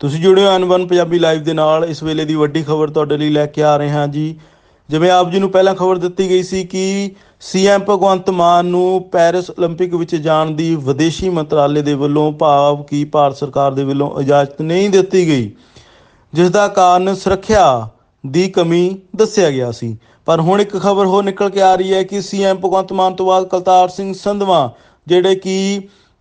ਤੁਸੀਂ ਜੁੜੇ ਹੋ ਅਨਵਨ ਪੰਜਾਬੀ ਲਾਈਵ ਦੇ ਨਾਲ ਇਸ ਵੇਲੇ ਦੀ ਵੱਡੀ ਖਬਰ ਤੁਹਾਡੇ ਲਈ ਲੈ ਕੇ ਆ ਰਹੇ ਹਾਂ ਜੀ ਜਿਵੇਂ ਆਪ ਜੀ ਨੂੰ ਪਹਿਲਾਂ ਖਬਰ ਦਿੱਤੀ ਗਈ ਸੀ ਕਿ ਸੀਐਮ ਭਗਵੰਤ ਮਾਨ ਨੂੰ ਪੈਰਿਸ 올림픽 ਵਿੱਚ ਜਾਣ ਦੀ ਵਿਦੇਸ਼ੀ ਮੰਤਰਾਲੇ ਦੇ ਵੱਲੋਂ ਭਾਵ ਕੀ ਭਾਰਤ ਸਰਕਾਰ ਦੇ ਵੱਲੋਂ ਇਜਾਜ਼ਤ ਨਹੀਂ ਦਿੱਤੀ ਗਈ ਜਿਸ ਦਾ ਕਾਰਨ ਸੁਰੱਖਿਆ ਦੀ ਕਮੀ ਦੱਸਿਆ ਗਿਆ ਸੀ ਪਰ ਹੁਣ ਇੱਕ ਖਬਰ ਹੋ ਨਿਕਲ ਕੇ ਆ ਰਹੀ ਹੈ ਕਿ ਸੀਐਮ ਭਗਵੰਤ ਮਾਨ ਤੋਂ ਬਾਅਦ ਕਲਤਾਰ ਸਿੰਘ ਸੰਧਵਾ ਜਿਹੜੇ ਕਿ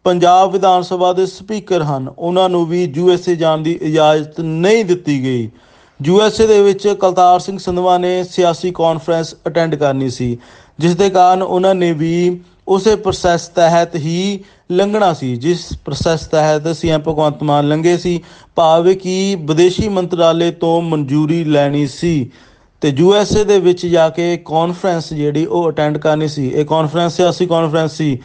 ਪੰਜਾਬ ਵਿਧਾਨ ਸਭਾ ਦੇ ਸਪੀਕਰ ਹਨ ਉਹਨਾਂ ਨੂੰ ਵੀ ਯੂਐਸਏ ਜਾਣ ਦੀ ਇਜਾਜ਼ਤ ਨਹੀਂ ਦਿੱਤੀ ਗਈ ਯੂਐਸਏ ਦੇ ਵਿੱਚ ਕਲਤਾਰ ਸਿੰਘ ਸੰਧਵਾ ਨੇ ਸਿਆਸੀ ਕਾਨਫਰੰਸ ਅਟੈਂਡ ਕਰਨੀ ਸੀ ਜਿਸ ਦੇ ਕਾਰਨ ਉਹਨਾਂ ਨੇ ਵੀ ਉਸੇ ਪ੍ਰੋਸੈਸ ਤਹਿਤ ਹੀ ਲੰਘਣਾ ਸੀ ਜਿਸ ਪ੍ਰੋਸੈਸ ਤਹਿਤ ਸੀਐਮ ਭਗਵੰਤ ਮਾਨ ਲੰਘੇ ਸੀ ਭਾਵ ਕਿ ਵਿਦੇਸ਼ੀ ਮੰਤਰਾਲੇ ਤੋਂ ਮਨਜ਼ੂਰੀ ਲੈਣੀ ਸੀ ਤੇ ਯੂਐਸਏ ਦੇ ਵਿੱਚ ਜਾ ਕੇ ਕਾਨਫਰੰਸ ਜਿਹੜੀ ਉਹ ਅਟੈਂਡ ਕਰਨੀ ਸੀ ਇਹ ਕਾਨਫਰੰਸ ਸਿਆਸੀ ਕਾਨਫਰੰਸ ਸੀ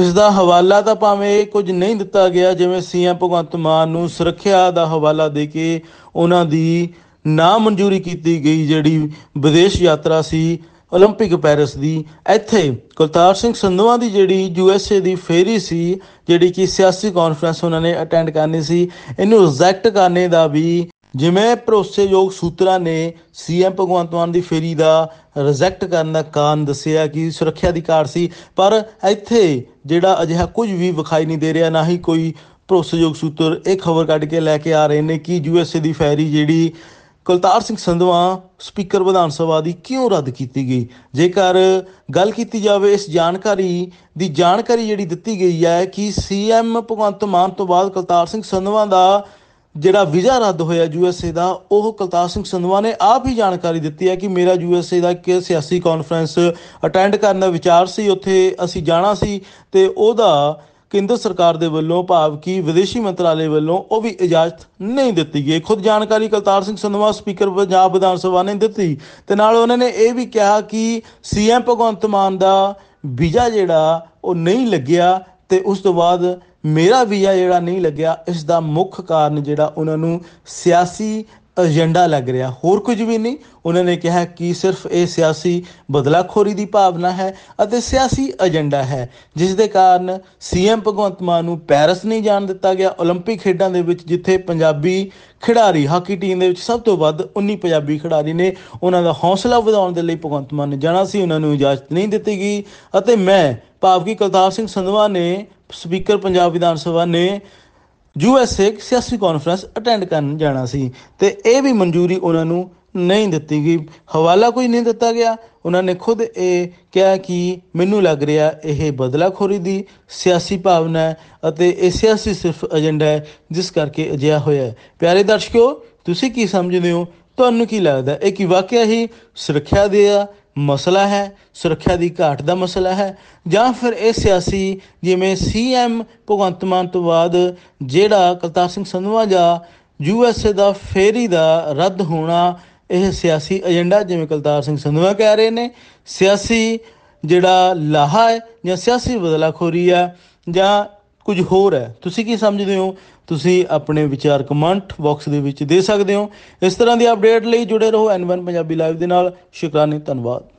ਇਸ ਦਾ ਹਵਾਲਾ ਤਾਂ ਭਾਵੇਂ ਕੁਝ ਨਹੀਂ ਦਿੱਤਾ ਗਿਆ ਜਿਵੇਂ ਸੀਐਮ ਭਗਵੰਤ ਮਾਨ ਨੂੰ ਸੁਰੱਖਿਆ ਦਾ ਹਵਾਲਾ ਦੇ ਕੇ ਉਹਨਾਂ ਦੀ ਨਾ ਮਨਜ਼ੂਰੀ ਕੀਤੀ ਗਈ ਜਿਹੜੀ ਵਿਦੇਸ਼ ਯਾਤਰਾ ਸੀ 올림픽 ਪੈਰਿਸ ਦੀ ਇੱਥੇ ਕੁਲਤਾਰ ਸਿੰਘ ਸੰਧਵਾ ਦੀ ਜਿਹੜੀ ਯੂਐਸਏ ਦੀ ਫੇਰੀ ਸੀ ਜਿਹੜੀ ਕਿ ਸਿਆਸੀ ਕਾਨਫਰੰਸ ਉਹਨਾਂ ਨੇ ਅਟੈਂਡ ਕਰਨੀ ਸੀ ਇਹਨੂੰ ਰਿਜੈਕਟ ਕਰਨੇ ਦਾ ਵੀ ਜਿਵੇਂ ਭਰੋਸੇਯੋਗ ਸੂਤਰਾਂ ਨੇ ਸੀਐਮ ਭਗਵੰਤ ਮਾਨ ਦੀ ਫੇਰੀ ਦਾ ਰਿਜੈਕਟ ਕਰਨ ਦਾ ਕਾਰਨ ਦੱਸਿਆ ਕਿ ਸੁਰੱਖਿਆ ਅਧਿਕਾਰ ਸੀ ਪਰ ਇੱਥੇ ਜਿਹੜਾ ਅਜਿਹਾ ਕੁਝ ਵੀ ਵਿਖਾਈ ਨਹੀਂ ਦੇ ਰਿਹਾ ਨਾ ਹੀ ਕੋਈ ਭਰੋਸੇਯੋਗ ਸੂਤਰ ਇਹ ਖਬਰ ਕੱਢ ਕੇ ਲੈ ਕੇ ਆ ਰਹੇ ਨੇ ਕਿ ਯੂਐਸਏ ਦੀ ਫੇਰੀ ਜਿਹੜੀ ਕੁਲਤਾਰ ਸਿੰਘ ਸੰਧਵਾ ਸਪੀਕਰ ਵਿਧਾਨ ਸਭਾ ਦੀ ਕਿਉਂ ਰੱਦ ਕੀਤੀ ਗਈ ਜੇਕਰ ਗੱਲ ਕੀਤੀ ਜਾਵੇ ਇਸ ਜਾਣਕਾਰੀ ਦੀ ਜਾਣਕਾਰੀ ਜਿਹੜੀ ਦਿੱਤੀ ਗਈ ਹੈ ਕਿ ਸੀਐਮ ਭਗਵੰਤ ਮਾਨ ਤੋਂ ਬਾਅਦ ਕੁਲਤਾਰ ਸਿੰਘ ਸੰਧਵਾ ਦਾ ਜਿਹੜਾ ਵੀਜ਼ਾ ਰੱਦ ਹੋਇਆ ਯੂਐਸਏ ਦਾ ਉਹ ਕਲਤਾਰ ਸਿੰਘ ਸੰਧਵਾ ਨੇ ਆਪ ਹੀ ਜਾਣਕਾਰੀ ਦਿੱਤੀ ਹੈ ਕਿ ਮੇਰਾ ਯੂਐਸਏ ਦਾ ਇੱਕ ਸਿਆਸੀ ਕਾਨਫਰੰਸ ਅਟੈਂਡ ਕਰਨ ਦਾ ਵਿਚਾਰ ਸੀ ਉੱਥੇ ਅਸੀਂ ਜਾਣਾ ਸੀ ਤੇ ਉਹਦਾ ਕੇਂਦਰ ਸਰਕਾਰ ਦੇ ਵੱਲੋਂ ਭਾਵ ਕਿ ਵਿਦੇਸ਼ੀ ਮੰਤਰਾਲੇ ਵੱਲੋਂ ਉਹ ਵੀ ਇਜਾਜ਼ਤ ਨਹੀਂ ਦਿੱਤੀ ਗਈ ਖੁਦ ਜਾਣਕਾਰੀ ਕਲਤਾਰ ਸਿੰਘ ਸੰਧਵਾ ਸਪੀਕਰ ਪੰਜਾਬ ਵਿਧਾਨ ਸਭਾ ਨੇ ਦਿੱਤੀ ਤੇ ਨਾਲ ਉਹਨਾਂ ਨੇ ਇਹ ਵੀ ਕਿਹਾ ਕਿ ਸੀਐਮ ਭਗਵੰਤ ਮਾਨ ਦਾ ਵੀਜ਼ਾ ਜਿਹੜਾ ਉਹ ਨਹੀਂ ਲੱਗਿਆ ਤੇ ਉਸ ਤੋਂ ਬਾਅਦ ਮੇਰਾ ਵੀਜ਼ਾ ਜਿਹੜਾ ਨਹੀਂ ਲੱਗਿਆ ਇਸ ਦਾ ਮੁੱਖ ਕਾਰਨ ਜਿਹੜਾ ਉਹਨਾਂ ਨੂੰ ਸਿਆਸੀ ਏਜੰਡਾ ਲੱਗ ਰਿਹਾ ਹੋਰ ਕੁਝ ਵੀ ਨਹੀਂ ਉਹਨਾਂ ਨੇ ਕਿਹਾ ਕਿ ਸਿਰਫ ਇਹ ਸਿਆਸੀ ਬਦਲਾਖੋਰੀ ਦੀ ਭਾਵਨਾ ਹੈ ਅਤੇ ਸਿਆਸੀ ਏਜੰਡਾ ਹੈ ਜਿਸ ਦੇ ਕਾਰਨ ਸੀਐਮ ਭਗਵੰਤ ਮਾਨ ਨੂੰ ਪੈਰਿਸ ਨਹੀਂ ਜਾਣ ਦਿੱਤਾ ਗਿਆ 올림픽 ਖੇਡਾਂ ਦੇ ਵਿੱਚ ਜਿੱਥੇ ਪੰਜਾਬੀ ਖਿਡਾਰੀ ਹਾਕੀ ਟੀਮ ਦੇ ਵਿੱਚ ਸਭ ਤੋਂ ਵੱਧ 19 ਪੰਜਾਬੀ ਖਿਡਾਰੀ ਨੇ ਉਹਨਾਂ ਦਾ ਹੌਸਲਾ ਵਧਾਉਣ ਦੇ ਲਈ ਭਗਵੰਤ ਮਾਨ ਨੇ ਜਾਣਾ ਸੀ ਉਹਨਾਂ ਨੂੰ ਇਜਾਜ਼ਤ ਨਹੀਂ ਦਿੱਤੀ ਗਈ ਅਤੇ ਮੈਂ ਭਾਵ ਕਿ ਸਿੰਘ ਸੰਧਵਾ ਨੇ ਸਪੀਕਰ ਪੰਜਾਬ ਵਿਧਾਨ ਸਭਾ ਨੇ ਯੂਐਸਏ ਸਿਆਸੀ ਕਾਨਫਰੰਸ ਅਟੈਂਡ ਕਰਨ ਜਾਣਾ ਸੀ ਤੇ ਇਹ ਵੀ ਮਨਜ਼ੂਰੀ ਉਹਨਾਂ ਨੂੰ ਨਹੀਂ ਦਿੱਤੀ ਗਈ ਹਵਾਲਾ ਕੋਈ ਨਹੀਂ ਦਿੱਤਾ ਗਿਆ ਉਹਨਾਂ ਨੇ ਖੁਦ ਇਹ ਕਿਹਾ ਕਿ ਮੈਨੂੰ ਲੱਗ ਰਿਹਾ ਇਹ ਬਦਲਾਖੋਰੀ ਦੀ ਸਿਆਸੀ ਭਾਵਨਾ ਹੈ ਅਤੇ ਇਹ ਸਿਆਸੀ ਸਿਰਫ ਏਜੰਡਾ ਹੈ ਜਿਸ ਕਰਕੇ ਅਜਿਹਾ ਹੋਇਆ ਹੈ ਪਿਆਰੇ ਦਰਸ਼ਕੋ ਤੁਸੀਂ ਕੀ ਸਮਝਦੇ ਹੋ ਤੁਹਾਨੂੰ ਕੀ ਲੱਗਦਾ ਇਹ ਕੀ ਵਾਕਿਆ ਹੀ ਸੁਰੱਖਿਆ ਦੇ ਆ ਮਸਲਾ ਹੈ ਸੁਰੱਖਿਆ ਦੀ ਘਾਟ ਦਾ ਮਸਲਾ ਹੈ ਜਾਂ ਫਿਰ ਇਹ ਸਿਆਸੀ ਜਿਵੇਂ ਸੀਐਮ ਭਗਵੰਤ ਮਾਨ ਤੋਂ ਬਾਅਦ ਜਿਹੜਾ ਕਰਤਾਰ ਸਿੰਘ ਸੰਧਵਾ ਜਾ ਯੂਐਸਏ ਦਾ ਫੇਰੀ ਦਾ ਰੱਦ ਹੋਣਾ ਇਹ ਸਿਆਸੀ ਏਜੰਡਾ ਜਿਵੇਂ ਕਲਤਾਰ ਸਿੰਘ ਸੰਧਵਾ ਕਹਿ ਰਹੇ ਨੇ ਸਿਆਸੀ ਜਿਹੜਾ ਲਾਹਾ ਹੈ ਜਾਂ ਸਿਆਸੀ ਬਦਲਾਖੋਰੀ ਆ ਜਾਂ ਕੁਝ ਹੋਰ ਹੈ ਤੁਸੀਂ ਕੀ ਸਮਝਦੇ ਹੋ ਤੁਸੀਂ ਆਪਣੇ ਵਿਚਾਰ ਕਮੈਂਟ ਬਾਕਸ ਦੇ ਵਿੱਚ ਦੇ ਸਕਦੇ ਹੋ ਇਸ ਤਰ੍ਹਾਂ ਦੀ ਅਪਡੇਟ ਲਈ ਜੁੜੇ ਰਹੋ N1 ਪੰਜਾਬੀ ਲਾਈਵ ਦੇ ਨਾਲ ਸ਼ੁਕਰਾਨੇ ਧੰਨਵਾਦ